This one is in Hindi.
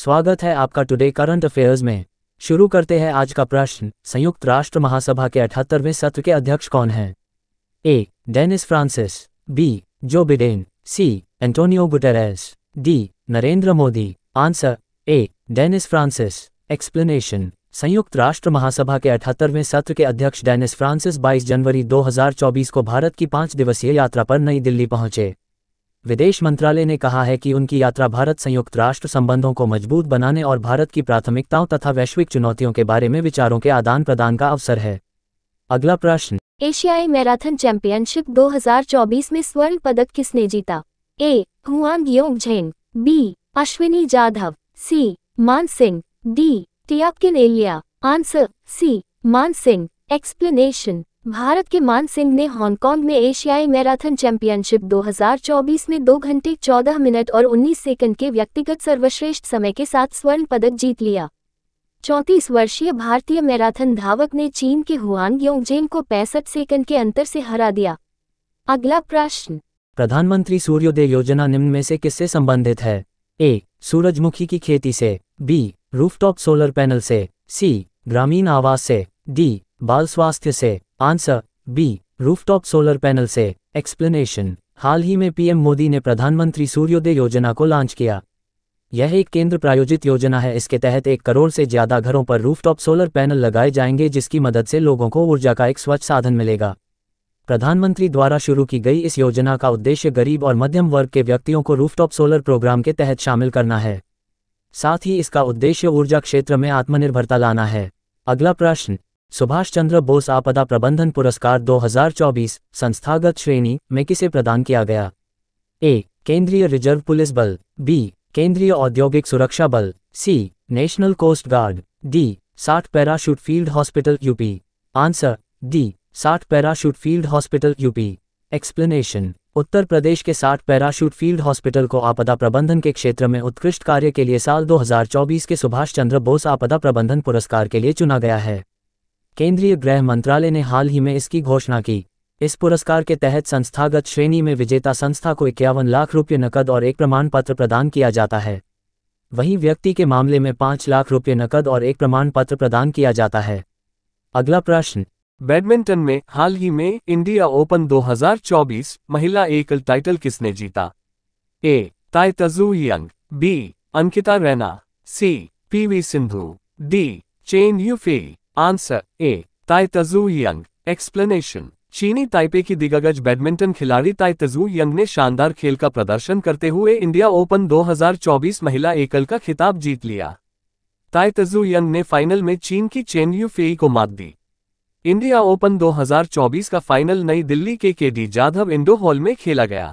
स्वागत है आपका टुडे करंट अफेयर्स में शुरू करते हैं आज का प्रश्न संयुक्त राष्ट्र महासभा के अठहत्तरवें सत्र के अध्यक्ष कौन हैं A Dennis Francis B Joe Biden C Antonio Guterres D Narendra Modi answer A Dennis Francis explanation संयुक्त राष्ट्र महासभा के अठहत्तरवें सत्र के अध्यक्ष डेनिस फ्रांसिस 22 जनवरी 2024 को भारत की पांच दिवसीय यात्रा पर नई दिल्ली पहुंचे विदेश मंत्रालय ने कहा है कि उनकी यात्रा भारत संयुक्त राष्ट्र संबंधों को मजबूत बनाने और भारत की प्राथमिकताओं तथा वैश्विक चुनौतियों के बारे में विचारों के आदान प्रदान का अवसर है अगला प्रश्न एशियाई मैराथन चैंपियनशिप 2024 में स्वर्ण पदक किसने जीता ए हुआंग योग Zhen B Ashwini Jadhav C Man Singh D टियाकिन एलिया answer C Man Singh explanation Bharat के मान सिंह ने हांगकांग में एशियाई मैराथन चैंपियनशिप 2024 में 2 घंटे 14 मिनट और 19 सेकंड के व्यक्तिगत सर्वश्रेष्ठ समय के साथ स्वर्ण पदक जीत लिया चौंतीस वर्षीय भारतीय मैराथन धावक ने चीन के हुआन योंगजेन को पैंसठ सेकंड के अंतर से हरा दिया अगला प्रश्न प्रधानमंत्री सूर्योदय योजना निम्न में से किससे संबंधित है ए सूरजमुखी की खेती से बी रूफटॉप सोलर पैनल से सी ग्रामीण आवास से डी बाल स्वास्थ्य से answer B rooftop solar panel से एक्सप्लेनेशन हाल ही में पीएम मोदी ने प्रधानमंत्री सूर्योदय योजना को लॉन्च किया यह एक केंद्र प्रायोजित योजना है इसके तहत एक करोड़ से ज्यादा घरों पर रूफटॉप सोलर पैनल लगाए जाएंगे जिसकी मदद से लोगों को ऊर्जा का एक स्वच्छ साधन मिलेगा प्रधानमंत्री द्वारा शुरू की गई इस योजना का उद्देश्य गरीब और मध्यम वर्ग के व्यक्तियों को रूफटॉप सोलर प्रोग्राम के तहत शामिल करना है साथ ही इसका उद्देश्य ऊर्जा क्षेत्र में आत्मनिर्भरता लाना है अगला प्रश्न सुभाष चंद्र बोस आपदा प्रबंधन पुरस्कार 2024 संस्थागत श्रेणी में किसे प्रदान किया गया ए केंद्रीय रिजर्व पुलिस बल बी केंद्रीय औद्योगिक सुरक्षा बल C national coast guard D साठ parachute field hospital UP answer D साठ parachute field hospital UP explanation Uttar Pradesh के साठ पैराशूट फील्ड हॉस्पिटल को आपदा प्रबंधन के क्षेत्र में उत्कृष्ट कार्य के लिए साल 2024 के सुभाष चंद्र बोस आपदा प्रबंधन पुरस्कार के लिए चुना गया है केंद्रीय गृह मंत्रालय ने हाल ही में इसकी घोषणा की इस पुरस्कार के तहत संस्थागत श्रेणी में विजेता संस्था को इक्यावन लाख रुपये नकद और एक प्रमाण पत्र प्रदान किया जाता है वहीं व्यक्ति के मामले में पांच लाख रुपये नकद और एक प्रमाण पत्र प्रदान किया जाता है अगला प्रश्न बैडमिंटन में हाल ही में इंडिया ओपन 2024 महिला एकल टाइटल किसने जीता A Tai Tzu Ying B Ankita Raina C PV Sindhu D Chen Yufei answer A Tai Tzu Ying explanation चीनी ताइपे की दिग्गज बैडमिंटन खिलाड़ी ताई तजू यंग ने शानदार खेल का प्रदर्शन करते हुए इंडिया ओपन 2024 महिला एकल का खिताब जीत लिया ताई तजू यंग ने फाइनल में चीन की चेन यू फेई को मात दी इंडिया ओपन 2024 का फाइनल नई दिल्ली के केडी जाधव इंडो हॉल में खेला गया